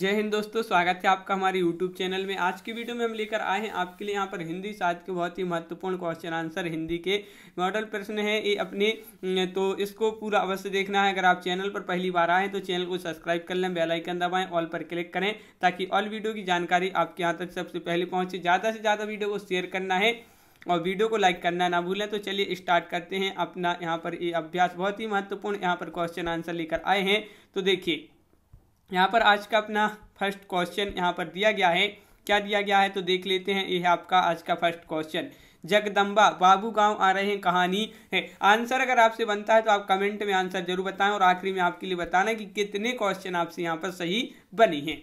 जय हिंद दोस्तों स्वागत है आपका हमारे YouTube चैनल में आज की वीडियो में हम लेकर आए हैं आपके लिए यहाँ पर हिंदी साथ के बहुत ही महत्वपूर्ण क्वेश्चन आंसर हिंदी के मॉडल प्रश्न है ये अपने तो इसको पूरा अवश्य देखना है अगर आप चैनल पर पहली बार आए तो चैनल को सब्सक्राइब कर लें बेलाइकन दबाएँ ऑल पर क्लिक करें ताकि ऑल वीडियो की जानकारी आपके यहाँ तक सबसे पहले पहुँचे ज़्यादा से ज़्यादा वीडियो को शेयर करना है और वीडियो को लाइक करना ना भूलें तो चलिए स्टार्ट करते हैं अपना यहाँ पर ये अभ्यास बहुत ही महत्वपूर्ण यहाँ पर क्वेश्चन आंसर लेकर आए हैं तो देखिए यहाँ पर आज का अपना फर्स्ट क्वेश्चन यहाँ पर दिया गया है क्या दिया गया है तो देख लेते हैं यह है आपका आज का फर्स्ट क्वेश्चन जगदम्बा बाबू गांव आ रहे हैं कहानी है आंसर अगर आपसे बनता है तो आप कमेंट में आंसर जरूर बताएं और आखिरी में आपके लिए बताना कि कितने क्वेश्चन आपसे यहाँ पर सही बने हैं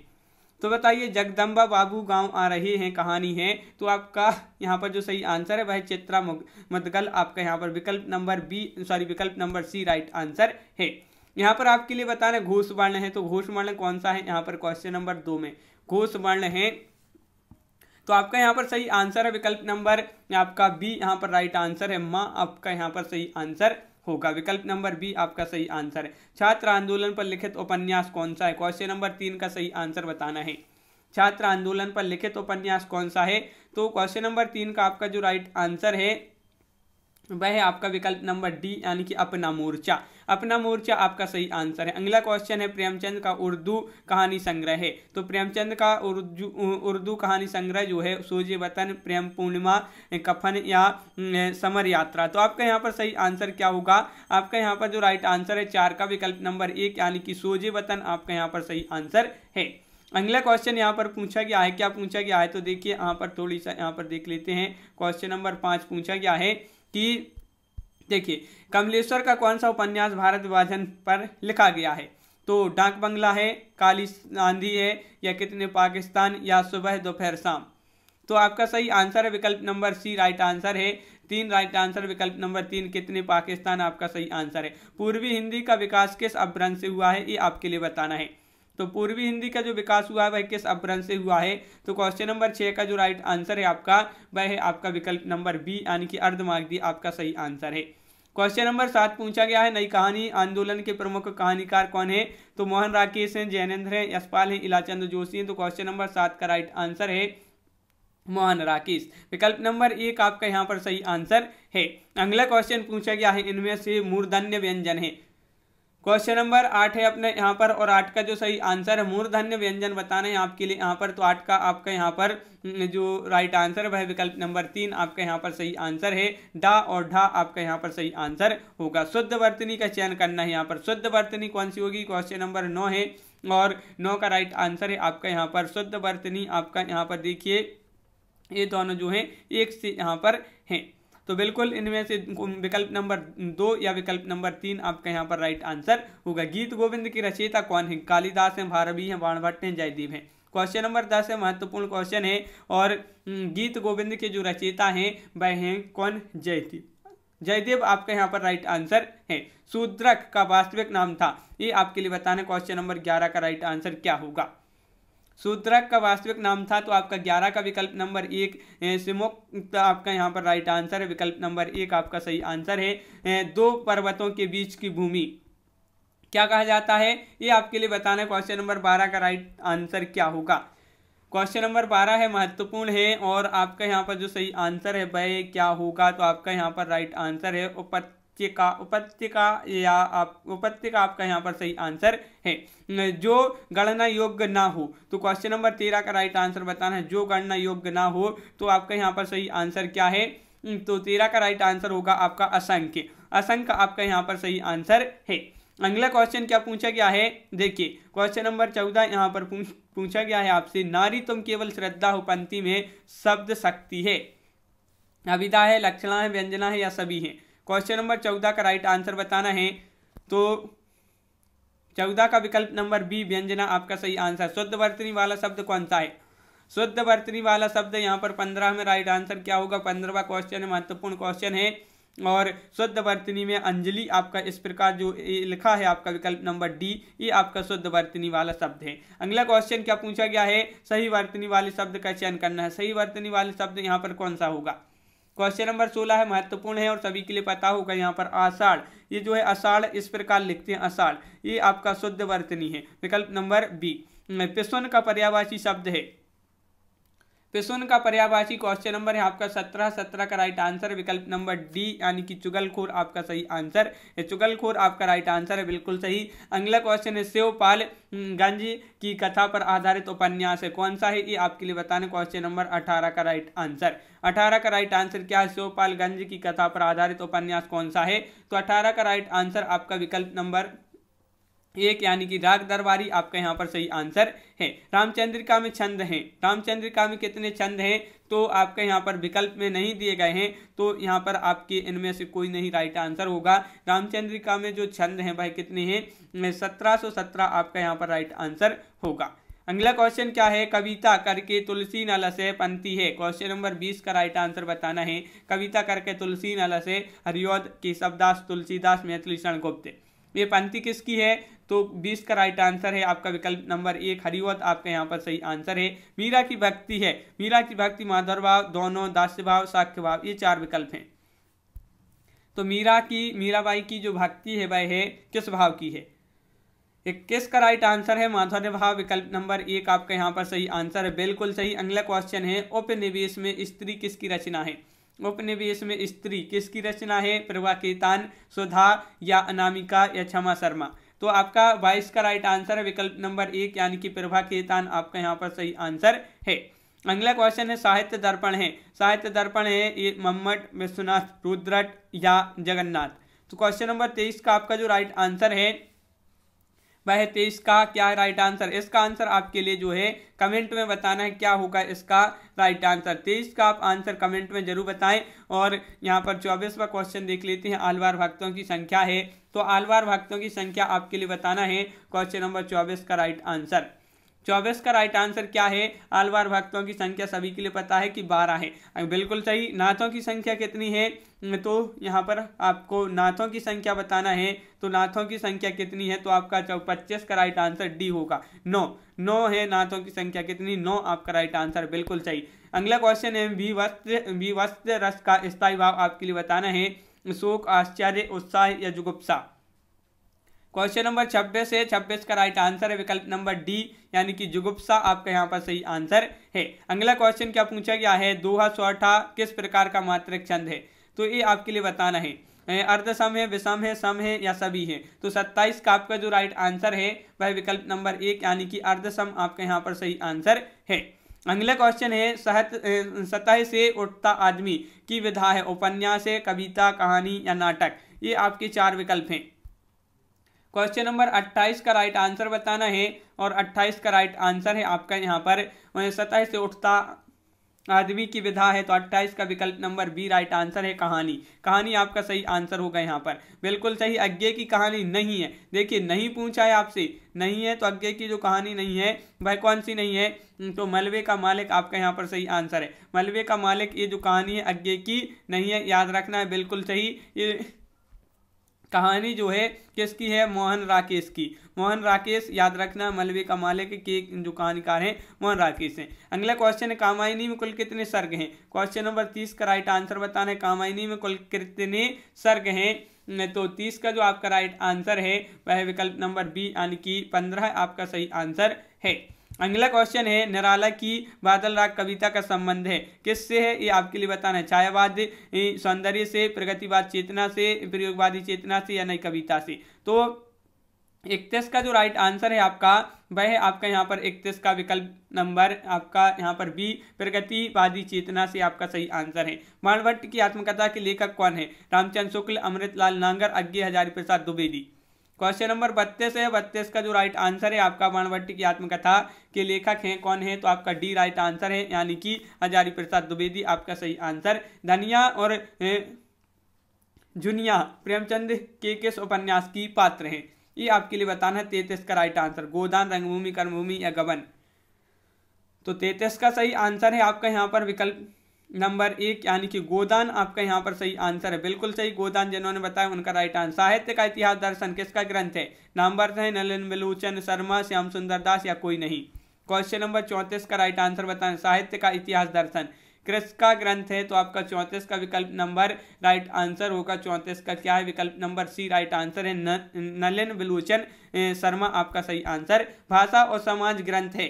तो बताइए जगदम्बा बाबू गांव आ रहे हैं कहानी है तो आपका यहाँ पर जो सही आंसर है वह चित्रा मुग मदगल आपका यहाँ पर विकल्प नंबर बी सॉरी विकल्प नंबर सी राइट आंसर है यहाँ पर आपके लिए बता रहे घोष वर्ण है तो घोष वर्ण कौन सा है यहाँ पर क्वेश्चन नंबर दो में घोष वर्ण है तो आपका यहाँ पर सही आंसर है विकल्प नंबर आपका बी यहाँ पर राइट आंसर है माँ आपका यहाँ पर सही आंसर होगा विकल्प नंबर बी आपका सही आंसर है छात्र आंदोलन पर लिखित उपन्यास कौन सा है क्वेश्चन नंबर तीन का सही आंसर बताना है छात्र आंदोलन पर लिखित उपन्यास कौन सा है तो क्वेश्चन नंबर तीन का आपका जो राइट आंसर है वह है आपका विकल्प नंबर डी यानी कि अपना मोर्चा अपना मोर्चा आपका सही आंसर है अगला क्वेश्चन है प्रेमचंद का उर्दू कहानी संग्रह है तो प्रेमचंद का उर्दू उर्दू कहानी संग्रह जो है सोजे वतन प्रेम पूर्णिमा कफन या समर यात्रा तो आपका यहाँ पर सही आंसर क्या होगा आपका यहाँ पर जो राइट आंसर है चार का विकल्प नंबर एक यानी कि सोजे वतन आपका यहाँ पर सही आंसर है अगला क्वेश्चन यहाँ पर पूछा गया है क्या पूछा गया है तो देखिए यहाँ पर थोड़ी सा यहाँ पर देख लेते हैं क्वेश्चन नंबर पाँच पूछा गया है कि देखिए कमलेश्वर का कौन सा उपन्यास भारत विभाजन पर लिखा गया है तो डाक बंगला है काली आंधी है या कितने पाकिस्तान या सुबह दोपहर शाम तो आपका सही आंसर है विकल्प नंबर सी राइट आंसर है तीन राइट आंसर विकल्प नंबर तीन कितने पाकिस्तान आपका सही आंसर है पूर्वी हिंदी का विकास किस अभ्रंश से हुआ है ये आपके लिए बताना है तो पूर्वी हिंदी का जो विकास हुआ है वह किस अभ्रंश से हुआ है तो क्वेश्चन नंबर छः का जो राइट आंसर है आपका वह है आपका विकल्प नंबर बी यानी कि अर्धमार्गी आपका सही आंसर है क्वेश्चन नंबर सात पूछा गया है नई कहानी आंदोलन के प्रमुख कहानीकार कौन है तो मोहन राकेश हैं जैनेन्द्र हैं यशपाल हैं इलाचंद जोशी हैं तो क्वेश्चन नंबर सात का राइट आंसर है मोहन राकेश विकल्प नंबर एक आपका यहाँ पर सही आंसर है अगला क्वेश्चन पूछा गया है इनमें से मूर्धन्य व्यंजन है क्वेश्चन नंबर आठ है अपने यहाँ पर और आठ का जो सही आंसर है मूर्धन्य व्यंजन बताना है आपके लिए यहाँ पर तो आठ का आपका यहाँ पर जो राइट आंसर वह विकल्प नंबर तीन आपका यहाँ पर सही आंसर है डा और ढा आपका यहाँ पर सही आंसर होगा शुद्ध वर्तनी का चयन करना है यहाँ पर शुद्ध वर्तनी कौन सी होगी क्वेश्चन नंबर नौ है और नौ का राइट आंसर है आपका यहाँ पर शुद्ध वर्तनी आपका यहाँ पर देखिए ये दोनों जो है एक से यहाँ पर हैं तो बिल्कुल इनमें से विकल्प नंबर दो या विकल्प नंबर तीन आपका यहाँ पर राइट आंसर होगा गीत गोविंद की रचयिता कौन है कालिदास हैं भारवी हैं बाणभट्ट हैं जयदीप हैं क्वेश्चन नंबर दस है महत्वपूर्ण क्वेश्चन है और हम्म, गीत गोविंद के जो रचयिता हैं वह हैं कौन जयदीप जयदेव आपका यहाँ पर राइट आंसर है सूद्रक का वास्तविक नाम था ये आपके लिए बताना क्वेश्चन नंबर ग्यारह का राइट आंसर क्या होगा सूत्रक का वास्तविक नाम था तो आपका ग्यारह का विकल्प नंबर एक सिमोक तो आपका यहाँ पर राइट आंसर है विकल्प नंबर एक आपका सही आंसर है दो पर्वतों के बीच की भूमि क्या कहा जाता है ये आपके लिए बताना है क्वेश्चन नंबर बारह का राइट आंसर क्या होगा क्वेश्चन नंबर बारह है महत्वपूर्ण है और आपका यहाँ पर जो सही आंसर है वह क्या होगा तो आपका यहाँ पर राइट आंसर है उपत उपत्यका उपत्यका या आप उपत्यका आपका यहाँ पर सही आंसर है जो गणना योग्य ना हो तो क्वेश्चन नंबर तेरह का राइट आंसर बताना है जो गणना योग्य ना हो तो आपका यहाँ पर सही आंसर क्या है तो तेरह का राइट आंसर होगा आपका असंख्य असंख्य आपका यहाँ पर सही आंसर है अगला क्वेश्चन क्या पूछा गया है देखिए क्वेश्चन नंबर चौदह यहाँ पर पूछा गया है आपसे नारी तुम केवल श्रद्धा हो पंक्ति में शब्द शक्ति है अविदा है लक्षणा है व्यंजना है या सभी है क्वेश्चन नंबर चौदह का राइट आंसर बताना है तो चौदह का विकल्प नंबर बी व्यंजना आपका सही आंसर शुद्ध वर्तनी वाला शब्द कौन सा है शुद्ध वर्तनी वाला शब्द यहाँ पर पंद्रह में राइट आंसर क्या होगा पंद्रहवा क्वेश्चन है महत्वपूर्ण क्वेश्चन है और शुद्ध वर्तनी में अंजलि आपका इस प्रकार जो लिखा है आपका विकल्प नंबर डी ये आपका शुद्ध वर्तनी वाला शब्द है अगला क्वेश्चन क्या पूछा गया है सही वर्तनी वाले शब्द का चयन करना है सही वर्तनी वाले शब्द यहाँ पर कौन सा होगा क्वेश्चन नंबर सोलह है महत्वपूर्ण है और सभी के लिए पता होगा यहाँ पर आषाढ़ ये जो है आषाढ़ इस प्रकार लिखते हैं आषाढ़ ये आपका शुद्ध वर्तनी है विकल्प नंबर बी पिस्वन का पर्यावासी शब्द है पिसुन तो का पर्यावासी क्वेश्चन नंबर है आपका सत्रह सत्रह का राइट आंसर विकल्प नंबर डी यानी कि चुगलखोर आपका सही आंसर है चुगलखोर आपका राइट आंसर है बिल्कुल सही अगला क्वेश्चन है शिवपाल हम्म, गंज की कथा पर आधारित उपन्यास है कौन सा है ये आपके लिए बताने क्वेश्चन नंबर अठारह का राइट आंसर अठारह का राइट आंसर क्या है शिवपाल गंज की कथा पर आधारित उपन्यास कौन सा है तो अठारह का राइट आंसर आपका विकल्प नंबर एक यानी कि राग दरबारी आपका यहाँ पर सही आंसर है रामचंद्रिका में छंद हैं रामचंद्रिका में कितने छंद हैं तो आपके यहाँ पर विकल्प में नहीं दिए गए हैं तो यहाँ पर आपके इनमें से कोई नहीं राइट आंसर होगा रामचंद्रिका में जो छंद हैं भाई कितने हैं सत्रह सौ सत्रह आपका यहाँ पर राइट आंसर होगा अगला क्वेश्चन क्या है कविता करके तुलसी नल से पंथी है क्वेश्चन नंबर बीस का राइट आंसर बताना है कविता करके तुलसी नल से हरिओद के शब्दास तुलसीदास मैथिली गुप्त ये पंक्ति किसकी है तो बीस का राइट आंसर है आपका विकल्प नंबर एक हरिवत आपका यहाँ पर सही आंसर है मीरा की भक्ति है मीरा की भक्ति माधुर भाव दोनों दास्य भाव साक्ष्य भाव ये चार विकल्प हैं तो मीरा की मीराबाई की जो भक्ति है वह है किस भाव की है इक्कीस का राइट आंसर है माधुर्य भाव विकल्प नंबर एक आपका यहाँ पर सही आंसर है बिल्कुल सही अगला क्वेश्चन है उपनिवेश में स्त्री किसकी रचना है उपनिवेश में स्त्री किसकी रचना है प्रभा केतान सुधा या अनामिका या क्षमा शर्मा तो आपका बाईस का राइट आंसर है विकल्प नंबर एक यानी कि प्रभा केतान आपका यहाँ पर सही आंसर है अगला क्वेश्चन है साहित्य दर्पण है साहित्य दर्पण है ये मम्मट विश्वनाथ रुद्रट या जगन्नाथ तो क्वेश्चन नंबर तेईस का आपका जो राइट आंसर है वह तेईस तो का क्या राइट आंसर इसका आंसर आपके लिए जो है कमेंट में बताना है क्या होगा इसका राइट आंसर तेईस का आप आंसर कमेंट में जरूर बताएं और यहाँ पर चौबीसवा क्वेश्चन देख लेते हैं आलवार भक्तों की संख्या है तो आलवार भक्तों की संख्या आपके लिए बताना है क्वेश्चन नंबर चौबीस का राइट आंसर चौबीस का राइट आंसर क्या है आलवार भक्तों की संख्या सभी के लिए पता है कि बारह है बिल्कुल सही नाथों की संख्या कितनी है हम्म, तो यहाँ पर आपको नाथों की संख्या बताना है तो नाथों की संख्या कितनी है तो आपका पच्चीस का राइट आंसर डी होगा नौ नौ है नाथों की संख्या कितनी नौ आपका राइट आंसर बिल्कुल सही अगला क्वेश्चन है भी वस्त्र भी वस्त्र रस का स्थायी भाव आपके लिए बताना है शोक आश्चर्य उत्साह या जुगुप्सा क्वेश्चन नंबर छब्बीस है छब्बीस का राइट आंसर है विकल्प नंबर डी यानी कि जुगुप्सा आपका यहाँ पर सही आंसर है अगला क्वेश्चन क्या पूछा गया है दोहा चौथा किस प्रकार का मात्रक छंद है तो ये आपके लिए बताना है अर्धसम है विषम है सम है या सभी है तो 27 का आपका जो राइट आंसर है वह विकल्प नंबर एक यानी कि अर्धसम आपका यहाँ पर सही आंसर है अगला क्वेश्चन है सहत सतह से उठता आदमी की विधा है उपन्यास है कविता कहानी या नाटक ये आपके चार विकल्प हैं क्वेश्चन नंबर 28 का राइट आंसर बताना है और 28 का राइट आंसर है आपका यहाँ पर सतह से उठता आदमी की विधा है तो 28 का विकल्प नंबर बी राइट आंसर है कहानी कहानी आपका सही आंसर होगा यहाँ पर बिल्कुल सही अज्ञे की कहानी नहीं है देखिए नहीं पूछा है आपसे नहीं है तो अज्ञे की जो कहानी नहीं है वह कौन सी नहीं है तो मलबे का मालिक आपका यहाँ पर सही आंसर है मलबे का मालिक ये जो कहानी है अज्ञे की नहीं है याद रखना है बिल्कुल सही ये कहानी जो है किसकी है मोहन राकेश की मोहन राकेश याद रखना मलबे का मालिक के जो कहानीकार हैं मोहन राकेश हैं अगला क्वेश्चन है कामायनी में कुल कितने सर्ग हैं क्वेश्चन नंबर तीस का राइट आंसर बताना है कामायनी में कुल कितने सर्ग हैं तो तीस का जो आपका राइट आंसर है वह विकल्प नंबर बी यानी कि पंद्रह आपका सही आंसर है अगला क्वेश्चन है निराला की बादल राग कविता का संबंध है किससे है ये आपके लिए बताना है छायावाद सौंदर्य से प्रगतिवाद चेतना से प्रयोगवादी चेतना से या नई कविता से तो इकतीस का जो राइट आंसर है आपका वह है आपका यहाँ पर इकतीस का विकल्प नंबर आपका यहाँ पर बी प्रगतिवादी चेतना से आपका सही आंसर है माणवट्ट की आत्मकथा के लेखक कौन है रामचंद्र शुक्ल अमृतलाल नांगर अज्ञे हजारी प्रसाद द्विवेदी क्वेश्चन नंबर बत्तीस है बत्तीस का जो राइट आंसर है आपका बाणवट्टी की आत्मकथा के लेखक हैं कौन है तो आपका डी राइट आंसर है यानी कि हजारी प्रसाद द्विवेदी आपका सही आंसर धनिया और जुनिया प्रेमचंद के किस उपन्यास की पात्र हैं ये आपके लिए बताना है तैतीस का राइट आंसर गोदान रंगभूमि कर्मभूमि या गबन तो तैतीस का सही आंसर है आपका यहाँ पर विकल्प नंबर एक यानी कि गोदान आपका यहाँ पर सही आंसर है बिल्कुल सही गोदान जिन्होंने बताया उनका राइट आंसर साहित्य का इतिहास दर्शन किसका ग्रंथ है नंबर है नलिन बलूचन शर्मा श्याम सुंदर दास या कोई नहीं क्वेश्चन नंबर चौंतीस का राइट आंसर बताएं साहित्य का इतिहास दर्शन कृष्ण का ग्रंथ है तो आपका चौंतीस का विकल्प नंबर राइट आंसर होगा चौंतीस का क्या है विकल्प नंबर सी राइट आंसर है नलिन बिलोचन शर्मा आपका सही आंसर भाषा और समाज ग्रंथ है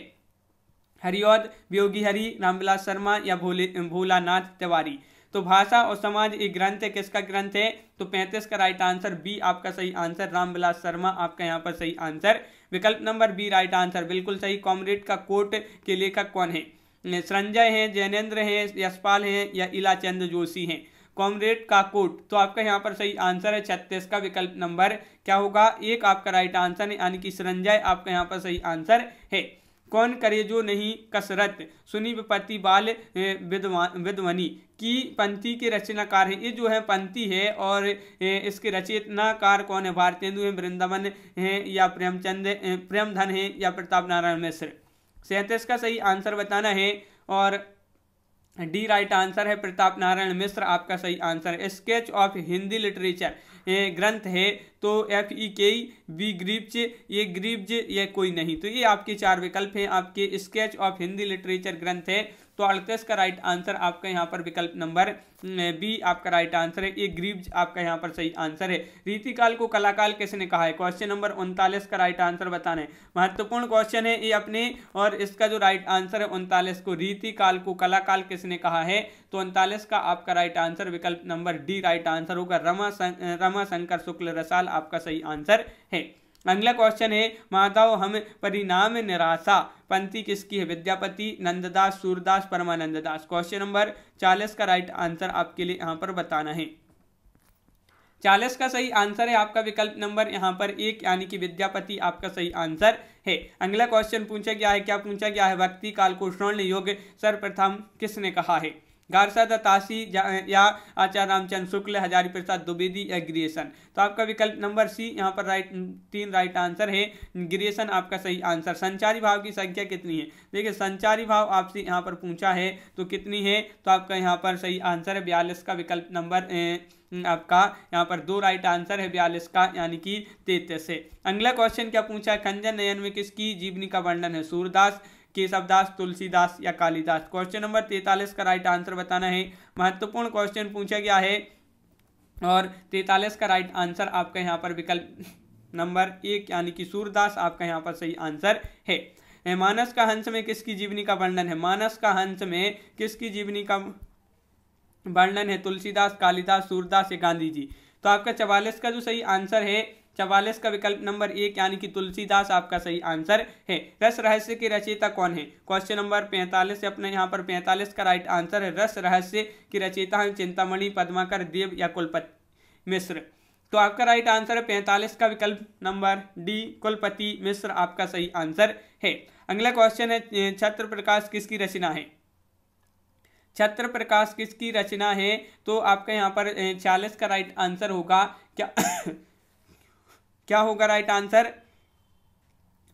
हरिओद व्योगी हरि रामविलास शर्मा या भोले भोलानाथ तिवारी तो भाषा और समाज एक ग्रंथ है किसका ग्रंथ है तो पैंतीस का राइट आंसर बी आपका सही आंसर रामविलास शर्मा आपका यहाँ पर सही आंसर विकल्प नंबर बी राइट आंसर बिल्कुल सही कॉमरेड का कोट के लेखक कौन है संजय हैं जैनेन्द्र हैं यशपाल हैं या इलाचंद जोशी हैं कॉमरेड का कोट तो आपका यहाँ पर सही आंसर है छत्तीस का विकल्प नंबर क्या होगा एक आपका राइट आंसर है यानी कि संजय आपका यहाँ पर सही आंसर है कौन करे जो नहीं कसरत सुनी विपत्ति बाल विद्वनी की पंथी के रचनाकार हैं ये जो है पंथी है और इसके रचनाकार कौन है भारतेंदु हैं वृंदावन हैं या प्रेमचंद प्रेमधन हैं या प्रताप नारायण मिश्र सैंतीस का सही आंसर बताना है और डी राइट आंसर है प्रताप नारायण मिश्र आपका सही आंसर है स्केच ऑफ हिंदी लिटरेचर ग्रंथ है तो एफ ई के बी ग्रीब्ज ये ग्रीब्ज ये कोई नहीं तो ये आपके चार विकल्प हैं आपके स्केच ऑफ हिंदी लिटरेचर ग्रंथ है तो अड़तीस का राइट आंसर आपका यहाँ पर विकल्प नंबर बी आपका राइट आंसर है ये ग्रीव आपका यहाँ पर सही आंसर है रीतिकाल को कलाकाल किसने कहा है क्वेश्चन नंबर उनतालीस का राइट आंसर बताना है महत्वपूर्ण क्वेश्चन है ये अपने और इसका जो राइट आंसर है उनतालीस को रीतिकाल को कलाकाल किसने कहा है तो उनतालीस का आपका राइट आंसर विकल्प नंबर डी राइट आंसर होगा रमा रमा शंकर शुक्ल रसाल आपका सही आंसर है अगला क्वेश्चन है माताओं हम परिणाम निराशा पंक्ति किसकी है विद्यापति नंददास सूरदास परमानंद दास क्वेश्चन नंबर चालीस का राइट आंसर आपके लिए यहाँ पर बताना है चालीस का सही आंसर है आपका विकल्प नंबर यहाँ पर एक यानी कि विद्यापति आपका सही आंसर है अगला क्वेश्चन पूछा गया है क्या पूछा गया है भक्ति स्वर्ण योग सर्वप्रथम किसने कहा है गारसद तासी या आचार्य रामचंद्र शुक्ल हजारी प्रसाद द्विवेदी या ग्रिएशन तो आपका विकल्प नंबर सी यहाँ पर राइट तीन राइट आंसर है ग्रिएशन आपका सही आंसर संचारी भाव की संख्या कितनी है देखिए संचारी भाव आपसे यहाँ पर पूछा है तो कितनी है तो आपका यहाँ पर सही आंसर है बयालीस का विकल्प नंबर आपका यहाँ पर दो राइट आंसर है बयालीस का यानी कि तैतीस है अगला क्वेश्चन क्या पूछा है खंजन नयन में किसकी जीवनी का वर्णन है सूरदास केशवदास तुलसीदास या कालिदास क्वेश्चन नंबर तैतालीस का राइट आंसर बताना है महत्वपूर्ण क्वेश्चन पूछा गया है और तैतालीस का राइट आंसर आपका यहाँ पर विकल्प नंबर एक यानी कि सूरदास आपका यहाँ पर सही आंसर है मानस का हंस में किसकी जीवनी का वर्णन है मानस का हंस में किसकी जीवनी का वर्णन है तुलसीदास कालिदास सूरदास या गांधी जी तो आपका चवालीस का जो सही आंसर है चवालीस का विकल्प नंबर एक यानी कि तुलसीदास आपका सही आंसर है रस रहस्य के रचयिता कौन है क्वेश्चन नंबर पैंतालीस अपने यहाँ पर पैंतालीस का राइट आंसर है रस रहस्य की रचयिता है चिंतामणि पद्माकर देव या कुलपति मिश्र तो आपका राइट आंसर है पैंतालीस का विकल्प नंबर डी कुलपति मिश्र आपका सही आंसर है अगला क्वेश्चन है छत्र प्रकाश किसकी रचना है छत्र प्रकाश किसकी रचना है तो आपका यहाँ पर चालीस का राइट आंसर होगा क्या क्या होगा राइट आंसर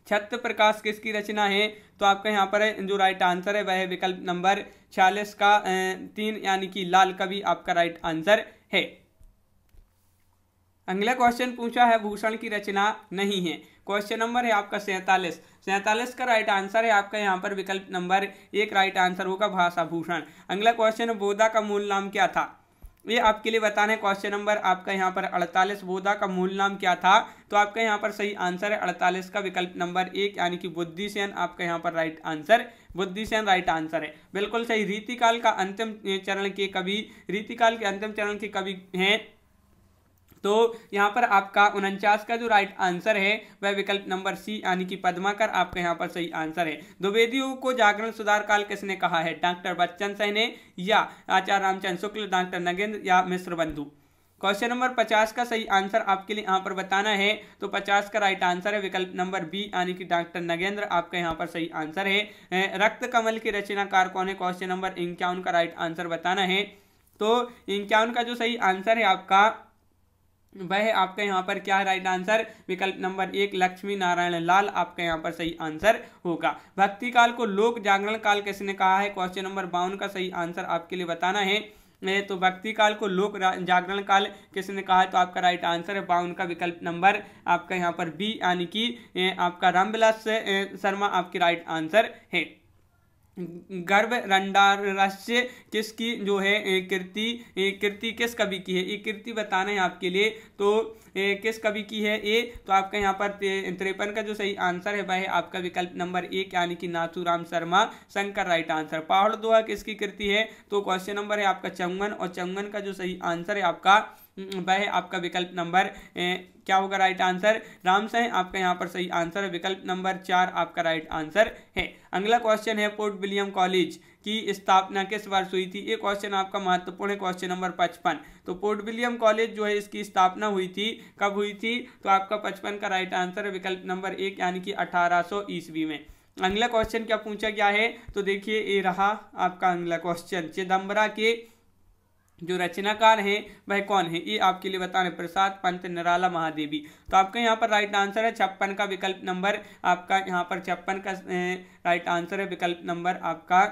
छत प्रकाश किसकी रचना है तो आपका यहाँ पर जो राइट आंसर है वह विकल्प नंबर छियालीस का तीन यानी कि लाल कवि आपका राइट आंसर है अगला क्वेश्चन पूछा है भूषण की रचना नहीं है क्वेश्चन नंबर है आपका सैंतालीस सैंतालीस का राइट आंसर है आपका यहाँ पर विकल्प नंबर एक राइट आंसर होगा भाषा भूषण अगला क्वेश्चन बोधा का मूल नाम क्या था ये आपके लिए बताने क्वेश्चन नंबर आपका यहाँ पर अड़तालीस बोधा का मूल नाम क्या था तो आपका यहाँ पर सही आंसर है अड़तालीस का विकल्प नंबर एक यानी कि बुद्धिसेन आपका यहाँ पर right answer Buddhisen right answer है बिल्कुल सही रीतिकाल का अंतिम चरण के कवि रीतिकाल के अंतिम चरण के कवि हैं तो यहाँ पर आपका उनचास का जो राइट आंसर है वह विकल्प नंबर सी यानी कि पद्माकर आपका यहाँ पर सही आंसर है द्विवेदियों को जागरण सुधार काल किसने कहा है डॉक्टर बच्चन ने या आचार्य रामचंद्र शुक्ल डॉक्टर नगेंद्र या मिश्र बंधु क्वेश्चन नंबर पचास का सही आंसर आपके लिए यहाँ पर बताना है तो पचास का राइट आंसर है विकल्प नंबर बी यानी कि डॉक्टर नगेंद्र आपका यहाँ पर सही आंसर है रक्त कमल की रचनाकार कौन है क्वेश्चन नंबर इंक्यावन का राइट आंसर बताना है तो इंक्यावन का जो सही आंसर है आपका वह आपका यहाँ पर क्या राइट आंसर विकल्प नंबर एक लक्ष्मी नारायण लाल आपका यहाँ पर सही आंसर होगा भक्ति काल को लोक जागरण काल किसने कहा है क्वेश्चन नंबर बावन का सही आंसर आपके लिए बताना है तो भक्ति काल को लोक जागरण काल किसने कहा है तो आपका राइट आंसर है बावन का विकल्प नंबर आपका यहाँ पर बी यानी कि आपका रामविलास शर्मा आपकी राइट आंसर है गर्भ रंडारस्य किसकी जो है कृति कृति किस कवि की है ये कृति बताना है आपके लिए तो ए, किस कवि की है ए तो आपका यहाँ पर तिरपन का जो सही आंसर है वह आपका विकल्प नंबर एक यानी कि राम शर्मा शंकर राइट आंसर पहाड़ दोहा किसकी कृति है तो क्वेश्चन नंबर है आपका चंगन और चंगन का जो सही आंसर है आपका वह आपका विकल्प नंबर क्या होगा राइट आंसर राम आपका यहाँ पर सही आंसर है विकल्प नंबर चार आपका राइट आंसर है अगला क्वेश्चन है पोर्ट विलियम कॉलेज की स्थापना किस वर्ष हुई थी ये क्वेश्चन आपका महत्वपूर्ण है क्वेश्चन नंबर पचपन तो पोर्ट विलियम कॉलेज जो है इसकी स्थापना हुई थी कब हुई थी तो आपका पचपन का राइट आंसर है विकल्प नंबर एक यानी कि अठारह ईस्वी में अगला क्वेश्चन क्या पूछा गया है तो देखिए ये रहा आपका अगला क्वेश्चन चिदम्बरा के जो रचनाकार हैं वह कौन है ये आपके लिए बताने प्रसाद पंत नराला महादेवी तो आपका यहाँ पर राइट आंसर है छप्पन का विकल्प नंबर आपका यहाँ पर छप्पन का राइट आंसर है विकल्प नंबर आपका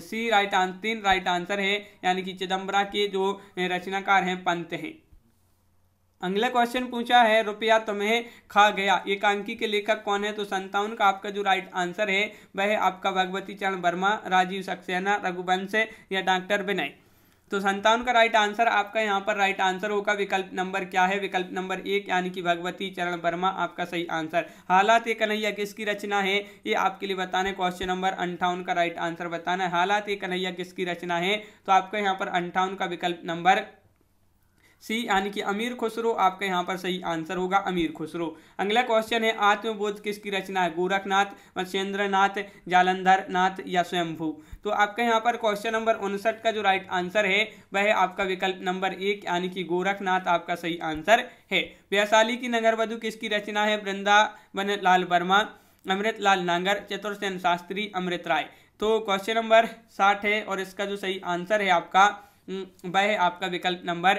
सी राइट आंसर तीन राइट आंसर है यानी कि चिदम्बरा के जो रचनाकार हैं पंत हैं अगला क्वेश्चन पूछा है रुपया तुम्हें खा गया एकांकी के लेखक कौन है तो संतावन का आपका जो राइट आंसर है वह आपका भगवती चरण वर्मा राजीव सक्सेना रघुवंश या डॉक्टर विनय तो संतावन का राइट आंसर आपका यहाँ पर राइट आंसर होगा विकल्प नंबर क्या है विकल्प नंबर एक यानी कि भगवती चरण वर्मा आपका सही आंसर हालात एक कन्हैया किसकी रचना है ये आपके लिए बताना है क्वेश्चन नंबर अंठावन का राइट आंसर बताना है हालात एक कन्हैया किसकी रचना है तो आपका यहाँ पर अंठावन का विकल्प नंबर सी यानी कि अमीर खुसरो आपका यहाँ पर सही आंसर होगा अमीर खुसरो अगला क्वेश्चन है आत्मबोध किसकी रचना है गोरखनाथ नाथ जालंधर नाथ या स्वयंभू तो आपका यहाँ पर क्वेश्चन नंबर उनसठ का जो राइट आंसर है वह आपका विकल्प नंबर एक यानी कि गोरखनाथ आपका सही आंसर है वैशाली की नगर वधु किसकी रचना है वृंदावन लाल वर्मा अमृत लाल नांगर चतुर्सेन शास्त्री अमृत राय तो क्वेश्चन नंबर साठ है और इसका जो सही आंसर है आपका वह आपका विकल्प नंबर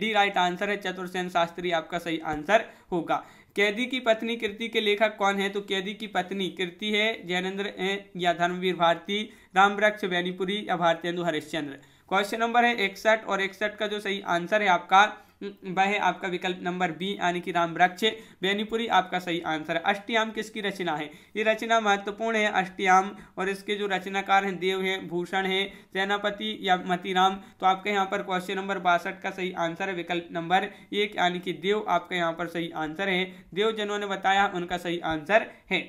डी राइट आंसर है चतुर्सेन शास्त्री आपका सही आंसर होगा कैदी की पत्नी कृति के लेखक कौन है तो कैदी की पत्नी कृति है जैनेन्द्र या धर्मवीर भारती रामवृक्ष वैनीपुरी या भारतेंदु हरिश्चंद्र क्वेश्चन नंबर है इकसठ और इकसठ का जो सही आंसर है आपका वह है आपका विकल्प नंबर बी यानी कि राम वृक्ष बेनीपुरी आपका सही आंसर है अष्टयाम किसकी रचना है ये रचना महत्वपूर्ण है अष्टयाम और इसके जो रचनाकार हैं देव हैं भूषण हैं सेनापति या मतीराम तो आपके यहाँ पर क्वेश्चन नंबर बासठ का सही आंसर है विकल्प नंबर एक यानी कि देव आपके यहाँ पर सही आंसर है देव जिन्होंने बताया उनका सही आंसर है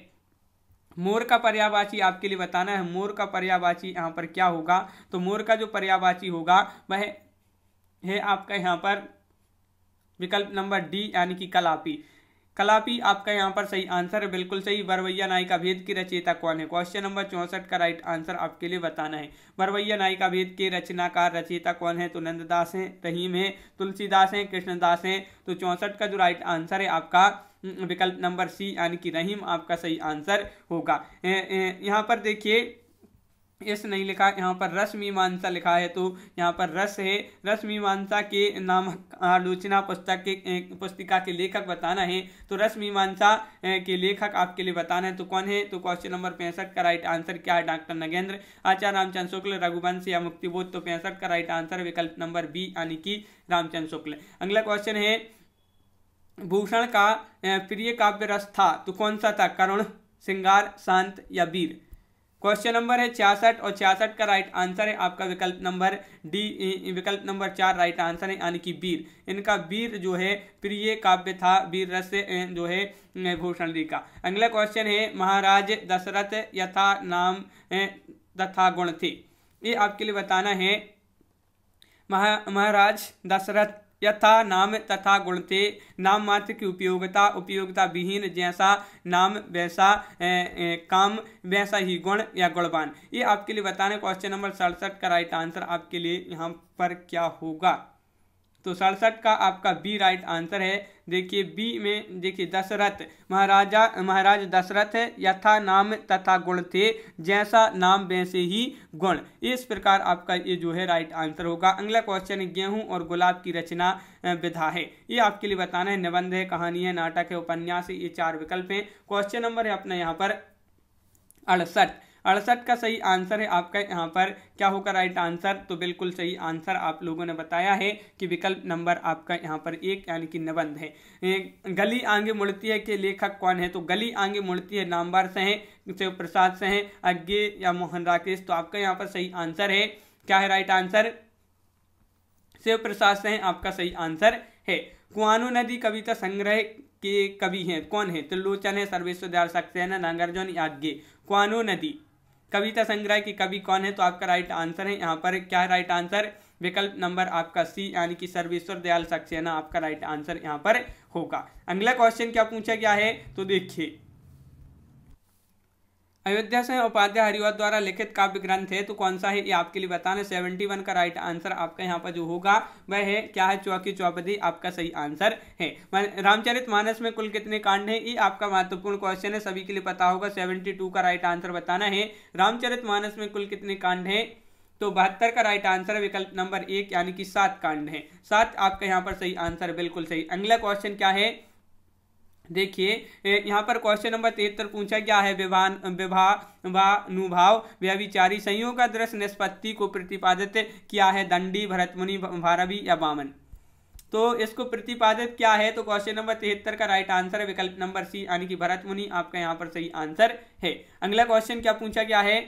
मोर का पर्यावाची आपके लिए बताना है मोर का पर्यावाची यहाँ पर क्या होगा तो मोर का जो पर्यावाची होगा वह है आपका यहाँ पर विकल्प नंबर डी यानी कि कलापी कलापी आपका यहाँ पर सही आंसर है बिल्कुल सही बरवैया नायिका भेद की रचयिता कौन है क्वेश्चन नंबर चौंसठ का राइट आंसर आपके लिए बताना है बरवैया नायिका भेद के रचनाकार रचयिता कौन है तो नंददास हैं रहीम हैं तुलसीदास हैं कृष्णदास हैं तो चौंसठ का जो राइट आंसर है आपका विकल्प नंबर सी यानी कि रहीम आपका सही आंसर होगा यहाँ पर देखिए इस नहीं लिखा यहाँ पर रस मीमांसा लिखा है तो यहाँ पर रस है रस मीमांसा के नाम आलोचना पुस्तक के पुस्तिका के लेखक बताना है तो रस मीमांसा के लेखक आपके लिए बताना है तो कौन है तो क्वेश्चन नंबर पैंसठ का राइट आंसर क्या है डॉक्टर नगेंद्र आचार्य रामचंद्र शुक्ल रघुवंश या मुक्तिबोध तो पैंसठ का राइट आंसर विकल्प नंबर बी यानी कि रामचंद्र शुक्ल अगला क्वेश्चन है भूषण का प्रिय काव्य रस था तो कौन सा था करुण श्रृंगार शांत या वीर क्वेश्चन नंबर है छियासठ और छियासठ का राइट आंसर है आपका विकल्प नंबर डी विकल्प नंबर चार राइट आंसर है यानी कि वीर इनका वीर जो है प्रिय काव्य था वीर रस जो है भूषण जी का अगला क्वेश्चन है महाराज दशरथ यथा नाम तथा गुण थे ये आपके लिए बताना है महा महाराज दशरथ यथा नाम तथा गुण थे नाम मात्र की उपयोगिता उपयोगिता विहीन जैसा नाम वैसा ए, ए, काम वैसा ही गुण या गुणवान ये आपके लिए बताने क्वेश्चन नंबर सड़सठ का राइट आंसर आपके लिए यहाँ पर क्या होगा तो सड़सठ का आपका बी राइट आंसर है देखिए बी में देखिए दशरथ महाराजा महाराज दशरथ है यथा नाम तथा गुण थे जैसा नाम वैसे ही गुण इस प्रकार आपका ये जो है राइट आंसर होगा अगला क्वेश्चन गेहूं और गुलाब की रचना विधा है ये आपके लिए बताना है निबंध है कहानी है नाटक है उपन्यास ये चार विकल्प हैं क्वेश्चन नंबर है अपना यहाँ पर अड़सठ अड़सठ का सही आंसर है आपका यहाँ पर क्या होगा राइट आंसर तो बिल्कुल सही आंसर आप लोगों ने बताया है कि विकल्प नंबर आपका यहाँ पर एक यानी कि निबंध है गली आगे मुड़ती है के लेखक कौन है तो गली आगे मुड़ती है नामबार से हैं शिव प्रसाद से हैं अज्ञे या मोहन राकेश तो आपका यहाँ पर सही आंसर है क्या है राइट आंसर शिव प्रसाद से हैं आपका सही आंसर है कुआनो नदी कविता संग्रह के कवि हैं कौन है त्रिलोचन है सर्वेश्वर दयाल सक्सेना नागार्जुन याज्ञे कुआनो नदी कविता संग्रह की कवि कौन है तो आपका राइट आंसर है यहाँ पर क्या राइट आंसर विकल्प नंबर आपका सी यानी कि सर्वेश्वर दयाल सक्सेना आपका राइट आंसर यहाँ पर होगा अगला क्वेश्चन क्या पूछा गया है तो देखिए अयोध्या से उपाध्याय हरिवाद द्वारा लिखित काव्य ग्रंथ है तो कौन सा है ये आपके लिए बताना सेवेंटी वन का राइट आंसर आपका यहाँ पर जो होगा वह है क्या है चौकी चौपदी आपका सही आंसर है रामचरित मानस में कुल कितने कांड हैं ये आपका महत्वपूर्ण क्वेश्चन है सभी के लिए पता होगा सेवेंटी टू का राइट आंसर बताना है रामचरित मानस में कुल कितने कांड है तो बहत्तर का राइट आंसर विकल्प नंबर एक यानी कि सात कांड है सात आपका यहाँ पर सही आंसर बिल्कुल सही अगला क्वेश्चन क्या है देखिए यहाँ पर क्वेश्चन नंबर तिहत्तर पूछा गया है विभान विवाह संयोग का दृश्य निष्पत्ति को प्रतिपादित किया है दंडी भरतमुनि भारवी या बामन तो इसको प्रतिपादित क्या है तो क्वेश्चन नंबर तिहत्तर का राइट आंसर है विकल्प नंबर सी यानी कि भरतमुनि आपका यहाँ पर सही आंसर है अगला क्वेश्चन क्या पूछा गया है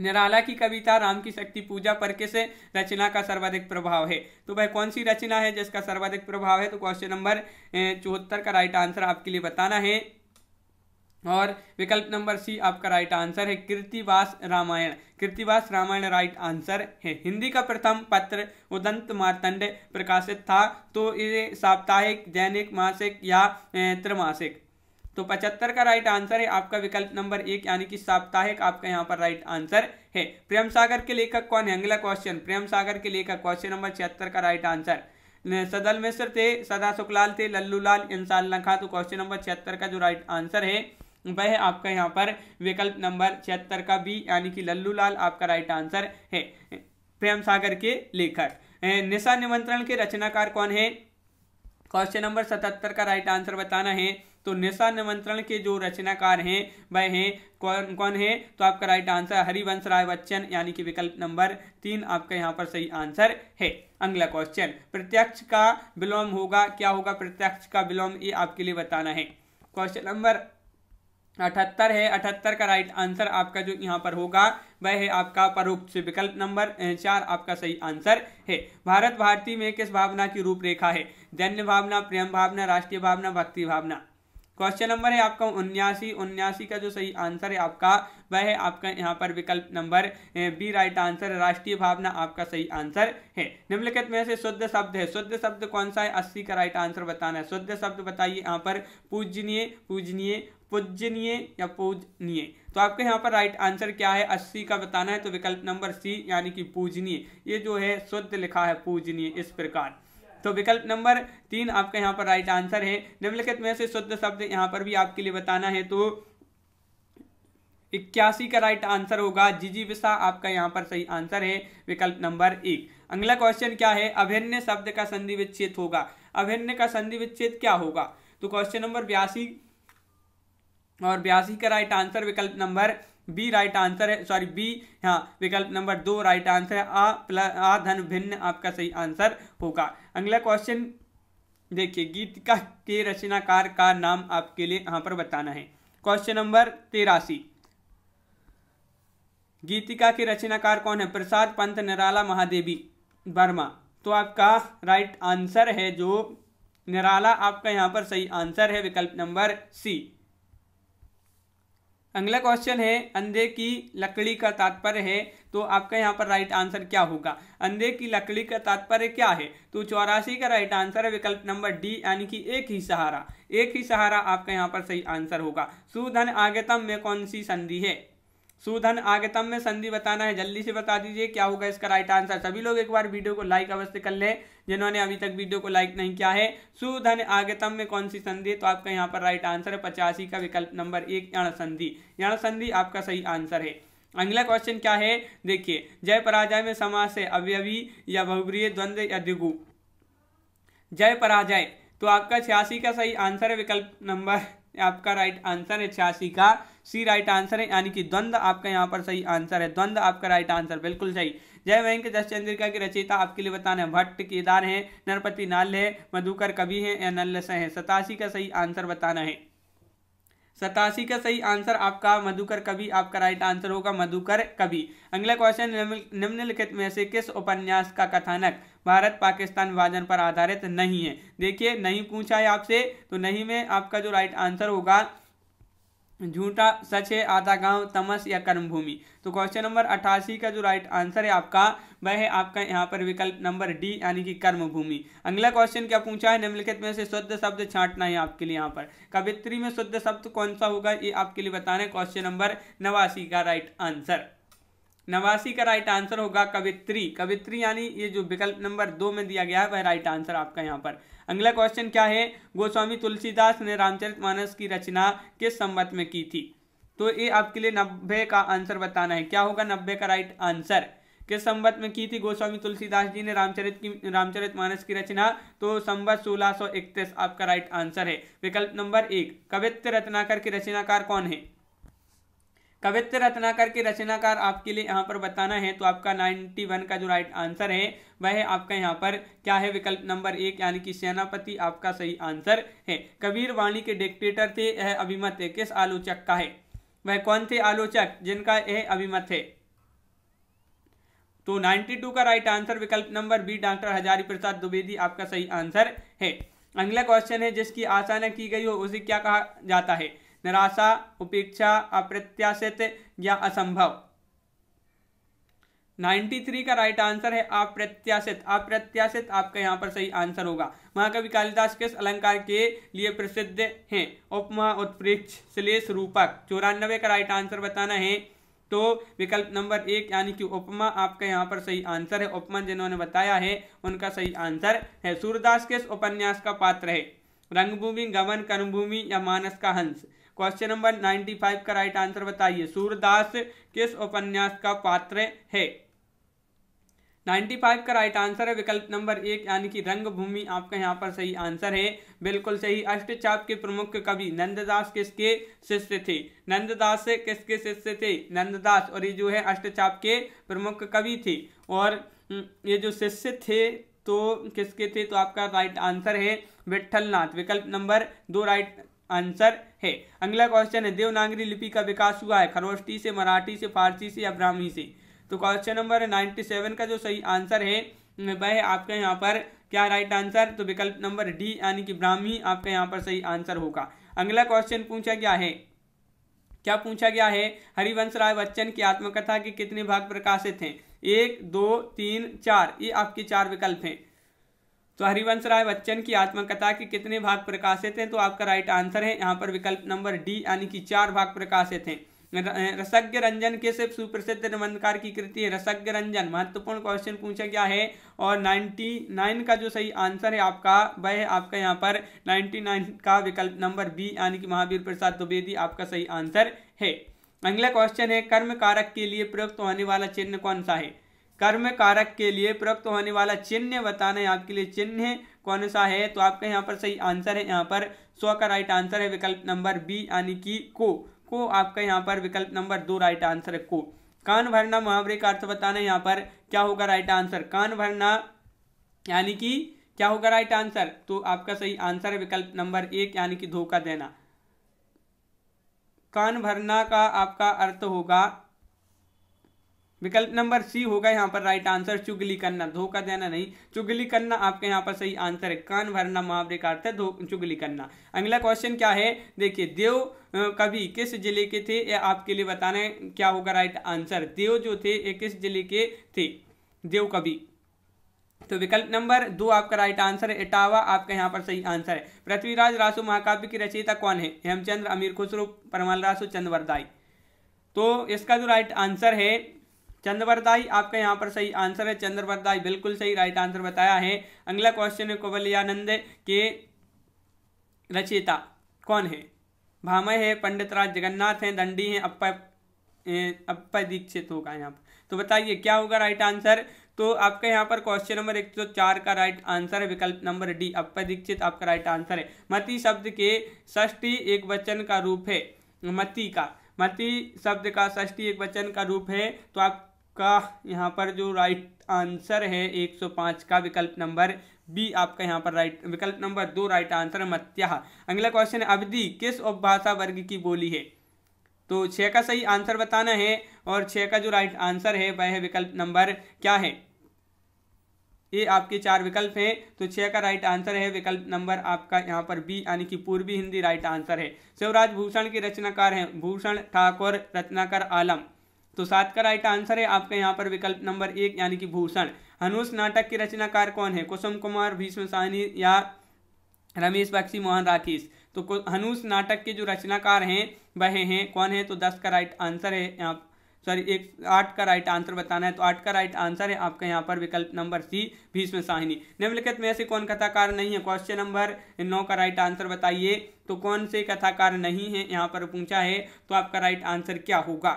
निराला की कविता राम की शक्ति पूजा पर किस रचना का सर्वाधिक प्रभाव है तो वह कौन सी रचना है जिसका सर्वाधिक प्रभाव है तो क्वेश्चन नंबर चौहत्तर का राइट आंसर आपके लिए बताना है और विकल्प नंबर सी आपका राइट आंसर है कीर्तिवास रामायण कीर्तिवास रामायण राइट आंसर है हिंदी का प्रथम पत्र उदंत मार्तंड प्रकाशित था तो ये साप्ताहिक दैनिक मासिक या त्रिमासिक तो पचहत्तर का राइट आंसर है आपका विकल्प नंबर एक यानी कि साप्ताहिक आपका यहाँ पर राइट आंसर है प्रेम सागर के लेखक कौन है अगला क्वेश्चन प्रेम सागर के लेखक क्वेश्चन नंबर छिहत्तर का राइट आंसर सदल मिश्र थे सदा सुखलाल थे लल्लू लाल इंसान लखा तो क्वेश्चन नंबर छिहत्तर का जो राइट आंसर है वह आपका यहाँ पर विकल्प नंबर छिहत्तर का बी यानी कि लल्लू लाल आपका राइट आंसर है प्रेम सागर के लेखक निशा निमंत्रण के रचनाकार कौन है क्वेश्चन नंबर सतहत्तर का राइट आंसर बताना है तो निशा निमंत्रण के जो रचनाकार हैं वह हैं कौन कौन है तो आपका राइट आंसर हरिवंश राय बच्चन यानी कि विकल्प नंबर तीन आपका यहाँ पर सही आंसर है अगला क्वेश्चन प्रत्यक्ष का विलोम होगा क्या होगा प्रत्यक्ष का विलोम ये आपके लिए बताना है क्वेश्चन नंबर अठहत्तर है अठहत्तर का राइट आंसर आपका जो यहाँ पर होगा वह है आपका परोक्ष विकल्प नंबर चार आपका सही आंसर है भारत भारती में किस भावना की रूपरेखा है जन्य भावना प्रेम भावना राष्ट्रीय भावना भक्ति भावना क्वेश्चन नंबर है आपका उन्यासी उन्यासी का जो सही आंसर है आपका वह है आपका यहाँ पर विकल्प नंबर बी राइट आंसर राष्ट्रीय भावना आपका सही आंसर है निम्नलिखित में से शुद्ध शब्द है शुद्ध शब्द कौन सा है अस्सी का राइट आंसर बताना है शुद्ध शब्द बताइए यहाँ पर पूजनीय पूजनीय पूजनीय या पूजनीय तो आपके यहाँ पर राइट आंसर क्या है अस्सी का बताना है तो विकल्प नंबर सी यानी कि पूजनीय ये जो है शुद्ध लिखा है पूजनीय इस प्रकार तो विकल्प नंबर तीन आपका यहाँ पर राइट आंसर है निम्नलिखित में से शुद्ध शब्द यहाँ पर भी आपके लिए बताना है तो इक्यासी का राइट आंसर होगा जिजीविसा आपका यहाँ पर सही आंसर है विकल्प नंबर एक अगला क्वेश्चन क्या है अभिन्न शब्द का संधि विच्छेद होगा अभिन्न का संधि विच्छेद क्या होगा तो क्वेश्चन नंबर बयासी और बयासी का राइट आंसर विकल्प नंबर बी राइट आंसर है सॉरी बी हाँ विकल्प नंबर दो राइट आंसर है आ प्लस आ धन भिन्न आपका सही आंसर होगा अगला क्वेश्चन देखिए गीतिका के रचनाकार का नाम आपके लिए यहाँ पर बताना है क्वेश्चन नंबर तेरासी गीतिका के रचनाकार कौन है प्रसाद पंत निराला महादेवी वर्मा तो आपका राइट आंसर है जो निराला आपका यहाँ पर सही आंसर है विकल्प नंबर सी अगला क्वेश्चन है अंधे की लकड़ी का तात्पर्य है तो आपका यहाँ पर राइट आंसर क्या होगा अंधे की लकड़ी का तात्पर्य क्या है तो चौरासी का राइट आंसर है विकल्प नंबर डी यानी कि एक ही सहारा एक ही सहारा आपका यहाँ पर सही आंसर होगा सुधन आगतम में कौन सी संधि है सूदन आगतम में संधि बताना है जल्दी से बता दीजिए क्या होगा इसका राइट आंसर सभी लोग एक बार वीडियो को लाइक अवश्य कर लें जिन्होंने अभी तक वीडियो को लाइक नहीं किया है सुधन आगतम में कौन सी संधि है तो आपका यहाँ पर राइट आंसर है पचासी का विकल्प नंबर एक यण संधि यण संधि आपका सही आंसर है अगला क्वेश्चन क्या है देखिए जय पराजय में समाज से अव्यवी या बहुप्रिय द्वंद्व या दिगु जय पराजय तो आपका छियासी का सही आंसर है विकल्प नंबर आपका राइट आंसर है छियासी का सी राइट आंसर है यानी कि द्वंद्व आपका यहाँ पर सही आंसर है द्वंद्व आपका राइट आंसर बिल्कुल सही जय वैंक दस चंद्रिका की रचयिता आपके लिए बताना है भट्ट केदार हैं नरपति नाल है मधुकर कवि हैं या नल्य है सतासी का सही आंसर बताना है सतासी का सही आंसर आपका मधुकर कवि आपका राइट आंसर होगा मधुकर कवि अगला क्वेश्चन निम्नलिखित में से किस उपन्यास का कथानक भारत पाकिस्तान विभाजन पर आधारित नहीं है देखिए नहीं पूछा है आपसे तो नहीं में आपका जो राइट आंसर होगा झूठा सच है आधा गांव तमस या कर्मभूमि तो क्वेश्चन नंबर अट्ठासी का जो राइट आंसर है आपका वह है आपका यहाँ पर विकल्प नंबर डी यानी कि कर्मभूमि अगला क्वेश्चन क्या पूछा है निम्नलिखित में से शुद्ध शब्द छांटना है आपके लिए यहाँ पर कवित्री में शुद्ध शब्द कौन सा होगा ये आपके लिए बताना है क्वेश्चन नंबर नवासी का राइट आंसर नवासी का राइट आंसर होगा कवित्री कवित्री यानी ये जो विकल्प नंबर दो में दिया गया है वह राइट आंसर आपका यहाँ पर अगला क्वेश्चन क्या है गोस्वामी तुलसीदास ने रामचरितमानस की रचना किस संबंध में की थी तो ये आपके लिए नब्बे का आंसर बताना है क्या होगा नब्बे का राइट आंसर किस संबंध में की थी गोस्वामी तुलसीदास जी ने रामचरित की रामचरित मानस की रचना तो सौ इकतीस आपका राइट आंसर है विकल्प नंबर एक कवित्य रत्नाकर की रचनाकार कौन है कवित्र रत्नाकर के रचनाकार आपके लिए यहाँ पर बताना है तो आपका 91 का जो राइट आंसर है वह आपका यहाँ पर क्या है विकल्प नंबर एक यानी कि सेनापति आपका सही आंसर है कबीर वाणी के डिक्टेटर थे यह अभिमत है किस आलोचक का है वह कौन थे आलोचक जिनका यह अभिमत है तो 92 का राइट आंसर विकल्प number B doctor Hazari Prasad Dwivedi आपका सही आंसर है अगला क्वेश्चन है जिसकी आसाना की गई हो उसे क्या कहा जाता है निराशा उपेक्षा अप्रत्याशित या असंभव 93 का राइट आंसर है अप्रत्याशित अप्रत्याशित आपका यहाँ पर सही आंसर होगा महाकवि कालिदास किस अलंकार के लिए प्रसिद्ध हैं उपमा उत्प्रेक्ष श्लेष रूपक चौरानबे का राइट आंसर बताना है तो विकल्प नंबर एक यानी कि उपमा आपका यहाँ पर सही आंसर है उपमा जिन्होंने बताया है उनका सही आंसर है सूरदास किस उपन्यास का पात्र है रंगभूमि गमन कर्मभूमि या मानस का हंस क्वेश्चन नंबर फाइव का राइट आंसर बताइए सूरदास किस उपन्यास का पात्र है 95 का राइट आंसर है विकल्प नंबर एक यानी कि रंगभूमि आपका यहाँ पर सही आंसर है बिल्कुल सही अष्टचाप के प्रमुख कवि नंददास किसके शिष्य थे नंददास किसके शिष्य थे नंददास और ये जो है अष्टचाप के प्रमुख कवि थे और हम्म, ये जो शिष्य थे तो किसके थे तो आपका राइट आंसर है विट्ठलनाथ विकल्प नंबर दो राइट आंसर है अगला क्वेश्चन है देवनागरी लिपि का विकास हुआ है खरोष्टी से मराठी से फारसी से या ब्राह्मी से तो क्वेश्चन नंबर नाइन्टी सेवन का जो सही आंसर है वह आपका यहाँ पर क्या राइट आंसर तो विकल्प नंबर डी यानी कि ब्राह्मी आपका यहाँ पर सही आंसर होगा अगला क्वेश्चन पूछा गया है क्या पूछा गया है हरिवंश राय बच्चन की आत्मकथा के कितने भाग प्रकाशित हैं एक दो तीन चार ये आपके चार विकल्प हैं तो हरिवंश राय बच्चन की आत्मकथा के कितने भाग प्रकाशित हैं तो आपका राइट आंसर है यहाँ पर विकल्प नंबर डी यानी कि चार भाग प्रकाशित हैं रसज्ञ रंजन सिर्फ सुप्रसिद्ध निबंधकार की कृति है रसज्ञ रंजन महत्वपूर्ण क्वेश्चन पूछा गया है और 99 का जो सही आंसर है आपका वह है आपका यहाँ पर 99 का विकल्प नंबर बी यानी कि महावीर प्रसाद द्विवेदी आपका सही आंसर है अगला क्वेश्चन है कर्म कारक के लिए प्रयुक्त होने वाला चिन्ह कौन सा है कर्म कारक के लिए प्रयुक्त होने वाला चिन्ह बताना है आपके लिए चिन्ह कौन सा है तो आपका यहाँ पर सही आंसर है यहाँ पर सो का राइट आंसर है विकल्प नंबर बी यानी कि को को आपका यहाँ पर विकल्प नंबर दो राइट आंसर है को कान भरना मुहावरे का अर्थ बताना है यहाँ पर क्या होगा राइट आंसर कान भरना यानी कि क्या होगा राइट आंसर तो आपका सही आंसर है विकल्प नंबर एक यानी कि धोखा देना कान भरना का आपका अर्थ होगा विकल्प नंबर सी होगा यहाँ पर राइट आंसर चुगली करना धोखा देना नहीं चुगली करना आपके यहाँ पर सही आंसर है कान भरना मुहावरे का अर्थ है चुगली करना अगला क्वेश्चन क्या है देखिए देव कवि किस जिले के थे ये आपके लिए बताना है क्या होगा राइट आंसर देव जो थे ये किस जिले के थे देव कवि तो विकल्प नंबर दो आपका राइट आंसर है इटावा आपका यहाँ पर सही आंसर है पृथ्वीराज रासो महाकाव्य की रचयिता कौन है हेमचंद्र अमीर खुसरो परमल रासो चंद्रवरदाई तो इसका जो राइट आंसर है चंद्रवरदाई आपका यहाँ पर सही आंसर है चंद्रवरदाई बिल्कुल सही राइट आंसर बताया है अगला क्वेश्चन है कोवलियानंद के रचयिता कौन है भामय है पंडित राज जगन्नाथ हैं दंडी हैं अप दीक्षित होगा यहाँ पर तो बताइए क्या होगा राइट आंसर तो आपका यहाँ पर क्वेश्चन नंबर एक सौ चार का राइट आंसर है विकल्प नंबर डी अप्पा दीक्षित आपका राइट आंसर है मति शब्द के षष्टी एक वचन का रूप है मति का मति शब्द का षष्टी एक वचन का रूप है तो आप आपका यहाँ पर जो राइट आंसर है 105 का विकल्प नंबर बी आपका यहाँ पर राइट विकल्प नंबर दो राइट आंसर मत्या अगला क्वेश्चन है अवधि किस उपभाषा वर्ग की बोली है तो छः का सही आंसर बताना है और छः का जो राइट आंसर है वह है विकल्प नंबर क्या है ये आपके चार विकल्प हैं तो छः का राइट आंसर है विकल्प नंबर आपका यहाँ पर बी यानी कि पूर्वी हिंदी राइट आंसर है शिवराज भूषण के रचनाकार हैं भूषण ठाकुर रचनाकार आलम तो सात का राइट आंसर है आपका यहाँ पर विकल्प नंबर एक यानी कि भूषण हनुष नाटक के रचनाकार कौन है कुसुम कुमार भीष्म साहनी या रमेश बख्शी मोहन राकेश तो हनुष नाटक के जो रचनाकार हैं वह हैं कौन है तो दस का राइट आंसर है यहाँ सॉरी एक आठ का राइट आंसर बताना है तो आठ का राइट आंसर है आपका यहाँ पर विकल्प नंबर सी भीष्म साहिनी निम्नलिखित में से कौन कथाकार नहीं है क्वेश्चन नंबर नौ का राइट आंसर बताइए तो कौन से कथाकार नहीं है यहाँ पर पूछा है तो आपका राइट आंसर क्या होगा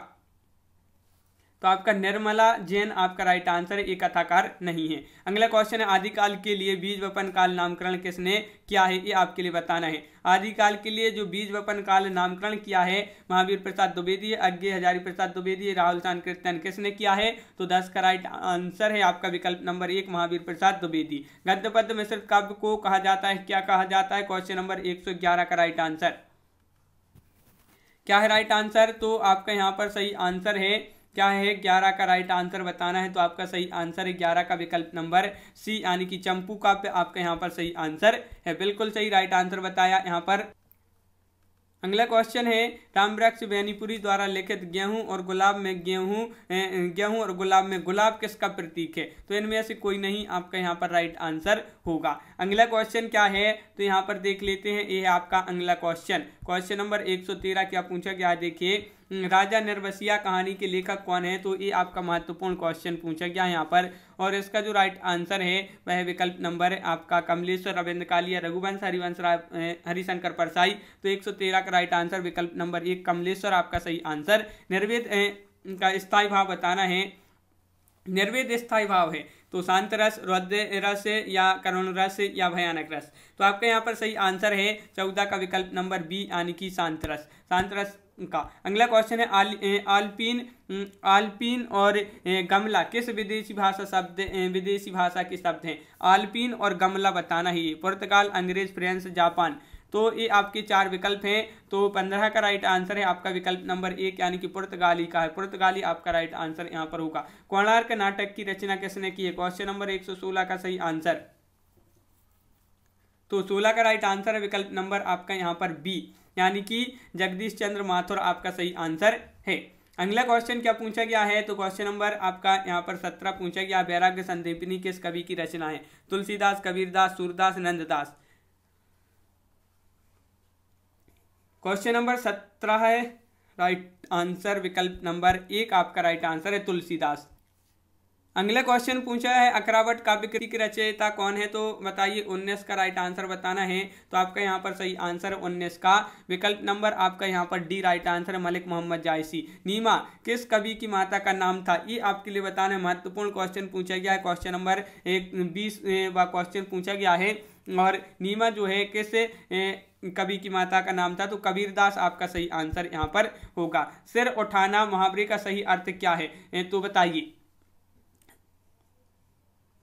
तो आपका निर्मला जैन आपका राइट आंसर ये कथाकार नहीं है अगला क्वेश्चन है आदिकाल के लिए बीज वपन काल नामकरण किसने किया है ये आपके लिए बताना है आदिकाल के लिए जो बीज वपन काल नामकरण किया है महावीर प्रसाद द्विवेदी अज्ञे हजारी प्रसाद द्विवेदी राहुल चांद कीर्तन किसने किया है तो दस का राइट आंसर है आपका विकल्प नंबर एक महावीर प्रसाद द्विवेदी गद्य पद्य मिश्रित काव्य को कहा जाता है क्या कहा जाता है क्वेश्चन नंबर एक सौ ग्यारह का राइट आंसर क्या है राइट आंसर तो आपका यहाँ पर सही आंसर है क्या है ग्यारह का राइट आंसर बताना है तो आपका सही आंसर है ग्यारह का विकल्प नंबर सी यानी कि चंपू का आपका यहाँ पर सही आंसर है बिल्कुल सही राइट आंसर बताया यहाँ पर अगला क्वेश्चन है ताम्रक्ष बैनीपुरी द्वारा लिखित गेहूं और गुलाब में गेहूं गेहूं और गुलाब में गुलाब किसका प्रतीक है तो इनमें से कोई नहीं आपका यहाँ पर राइट आंसर होगा अगला क्वेश्चन क्या है तो यहाँ पर देख लेते हैं ये है आपका अगला क्वेश्चन क्वेश्चन नंबर 113 क्या पूछा गया देखिए राजा नरवसिया कहानी के लेखक कौन है तो ये आपका महत्वपूर्ण क्वेश्चन पूछा गया यहाँ पर और इसका जो राइट आंसर है वह विकल्प नंबर है आपका कमलेश्वर रविंद्र कालिया रघुवंश हरिवंश हरिशंकर परसाई तो 113 का राइट आंसर विकल्प नंबर ये कमलेश्वर आपका सही आंसर निर्वेद का स्थायी भाव बताना है निर्वेद स्थायी भाव है तो शांत रस रौद्र रस या करुण रस या भयानक रस तो आपका यहाँ पर सही आंसर है चौदह का विकल्प नंबर बी यानी कि शांत रस शांत रस का अगला क्वेश्चन है आल, आलपीन आलपीन और गमला किस विदेशी भाषा शब्द विदेशी भाषा के शब्द हैं आलपीन और गमला बताना ही पुर्तगाल अंग्रेज फ्रेंस जापान तो ये आपके चार विकल्प हैं तो पंद्रह का राइट आंसर है आपका विकल्प नंबर एक यानी कि पुर्तगाली का है पुर्तगाली आपका राइट आंसर यहाँ पर होगा कोणार्क नाटक की रचना किसने की है क्वेश्चन नंबर एक सौ सोलह का सही आंसर तो सोलह का राइट आंसर है विकल्प नंबर आपका यहाँ पर बी यानी कि जगदीश चंद्र माथुर आपका सही आंसर है अगला क्वेश्चन क्या पूछा गया है तो क्वेश्चन नंबर आपका यहाँ पर सत्रह पूछा गया वैराग्य संदीपनी किस कवि की रचना है तुलसीदास कबीरदास सूरदास नंददास क्वेश्चन नंबर सत्रह है राइट आंसर विकल्प नंबर एक आपका राइट आंसर है तुलसीदास अगला क्वेश्चन पूछा है अकरावट काव्य कृति की रचयिता कौन है तो बताइए उन्नीस का राइट आंसर बताना है तो आपका यहाँ पर सही आंसर है उन्नीस का विकल्प नंबर आपका यहाँ पर डी राइट आंसर है मलिक मोहम्मद जायसी नीमा किस कवि की माता का नाम था ये आपके लिए बताना है महत्वपूर्ण क्वेश्चन पूछा गया है क्वेश्चन नंबर एक बीस क्वेश्चन पूछा गया है और नीमा जो है किस कवि की माता का नाम था तो कबीरदास आपका सही आंसर यहाँ पर होगा सिर उठाना मुहावरे का सही अर्थ क्या है तो बताइए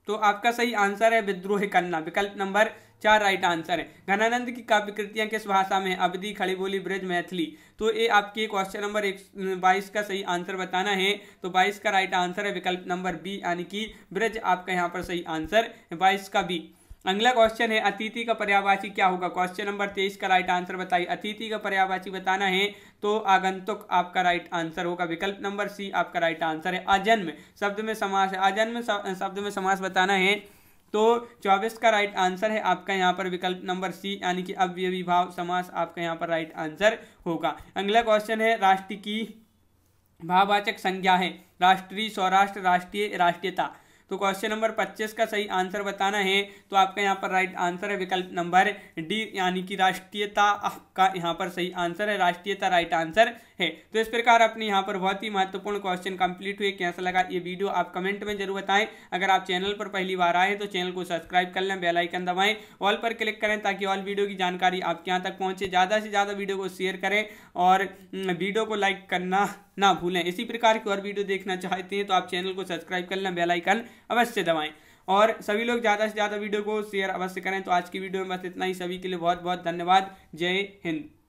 तो आपका सही आंसर है विद्रोह करना विकल्प नंबर चार राइट आंसर है घनानंद की काव्य कृतियां किस भाषा में अवधि खड़ी बोली ब्रज मैथिली तो ये आपके क्वेश्चन नंबर एक बाईस का सही आंसर बताना है तो बाईस का राइट आंसर है विकल्प नंबर बी यानी कि ब्रज आपका यहाँ पर सही आंसर है बाईस का बी अगला क्वेश्चन है अतिथि का पर्यावाची क्या होगा क्वेश्चन नंबर तेईस का राइट आंसर बताइए अतिथि का पर्यावाची बताना है तो आगंतुक आपका राइट आंसर होगा विकल्प नंबर सी आपका राइट आंसर है अजन्म शब्द में समास है अजन्म शब्द में समास बताना है तो चौबीस का राइट आंसर है आपका यहाँ पर विकल्प नंबर सी यानी कि अव्य विभाव समास आपका यहाँ पर राइट आंसर होगा अगला क्वेश्चन है राष्ट्र की भाववाचक संज्ञा है राष्ट्रीय सौराष्ट्र राष्ट्रीय राष्ट्रीयता तो क्वेश्चन नंबर पच्चीस का सही आंसर बताना है तो आपका यहाँ पर राइट आंसर है विकल्प नंबर डी यानी कि राष्ट्रीयता का यहाँ पर सही आंसर है राष्ट्रीयता राइट आंसर है तो इस प्रकार अपने यहाँ पर बहुत ही महत्वपूर्ण क्वेश्चन कंप्लीट हुए कैसा लगा ये वीडियो आप कमेंट में जरूर बताएं अगर आप चैनल पर पहली बार आए तो चैनल को सब्सक्राइब कर लें बेलाइकन दबाएं ऑल पर क्लिक करें ताकि ऑल वीडियो की जानकारी आपके यहाँ तक पहुँचे ज़्यादा से ज़्यादा वीडियो को शेयर करें और वीडियो हम्म, को लाइक करना ना भूलें इसी प्रकार की और वीडियो देखना चाहते हैं तो आप चैनल को सब्सक्राइब कर लें बेलाइकन अवश्य दबाएँ और सभी लोग ज़्यादा से ज़्यादा वीडियो को शेयर अवश्य करें तो आज की वीडियो में बस इतना ही सभी के लिए बहुत बहुत धन्यवाद जय हिंद